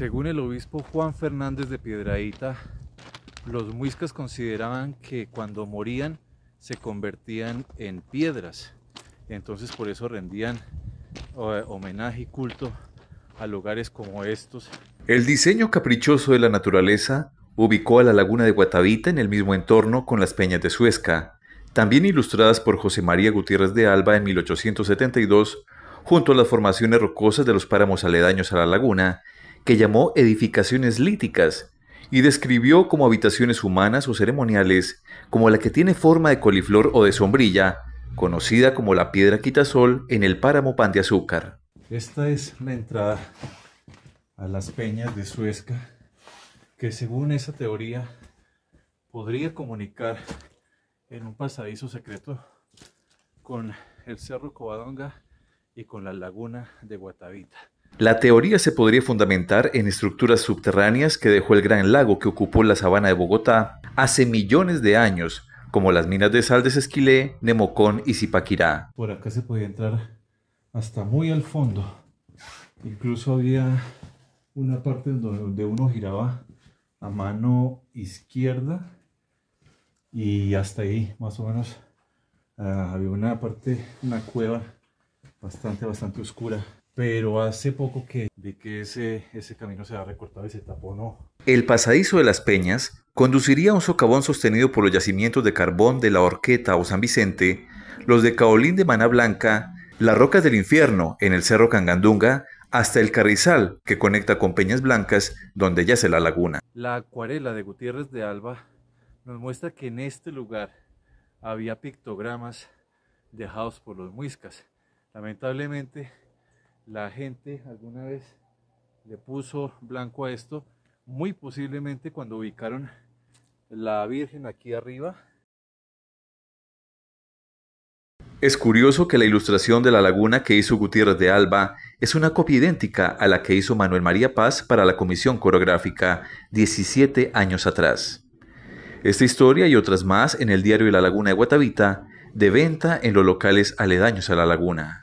Según el obispo Juan Fernández de Piedraíta, los muiscas consideraban que cuando morían se convertían en piedras. Entonces por eso rendían eh, homenaje y culto a lugares como estos. El diseño caprichoso de la naturaleza ubicó a la laguna de Guatavita en el mismo entorno con las peñas de Suezca, también ilustradas por José María Gutiérrez de Alba en 1872, junto a las formaciones rocosas de los páramos aledaños a la laguna que llamó edificaciones líticas y describió como habitaciones humanas o ceremoniales, como la que tiene forma de coliflor o de sombrilla, conocida como la piedra quitasol en el páramo pan de azúcar. Esta es la entrada a las peñas de Suezca, que según esa teoría podría comunicar en un pasadizo secreto con el cerro Covadonga y con la laguna de Guatavita. La teoría se podría fundamentar en estructuras subterráneas que dejó el gran lago que ocupó la sabana de Bogotá hace millones de años, como las minas de sal de Sesquilé, Nemocón y Zipaquirá. Por acá se podía entrar hasta muy al fondo. Incluso había una parte donde uno giraba a mano izquierda y hasta ahí más o menos ah, había una parte, una cueva bastante, bastante oscura pero hace poco que vi que ese, camino se ha recortado y se El pasadizo de las peñas conduciría a un socavón sostenido por los yacimientos de carbón de la Horqueta o San Vicente, los de Caolín de Mana Blanca, las rocas del infierno en el Cerro Cangandunga, hasta el Carrizal que conecta con Peñas Blancas, donde yace la laguna. La acuarela de Gutiérrez de Alba nos muestra que en este lugar había pictogramas dejados por los muiscas. Lamentablemente, la gente alguna vez le puso blanco a esto, muy posiblemente cuando ubicaron la Virgen aquí arriba. Es curioso que la ilustración de la laguna que hizo Gutiérrez de Alba es una copia idéntica a la que hizo Manuel María Paz para la Comisión Coreográfica 17 años atrás. Esta historia y otras más en el diario de la Laguna de Guatavita, de venta en los locales aledaños a la laguna.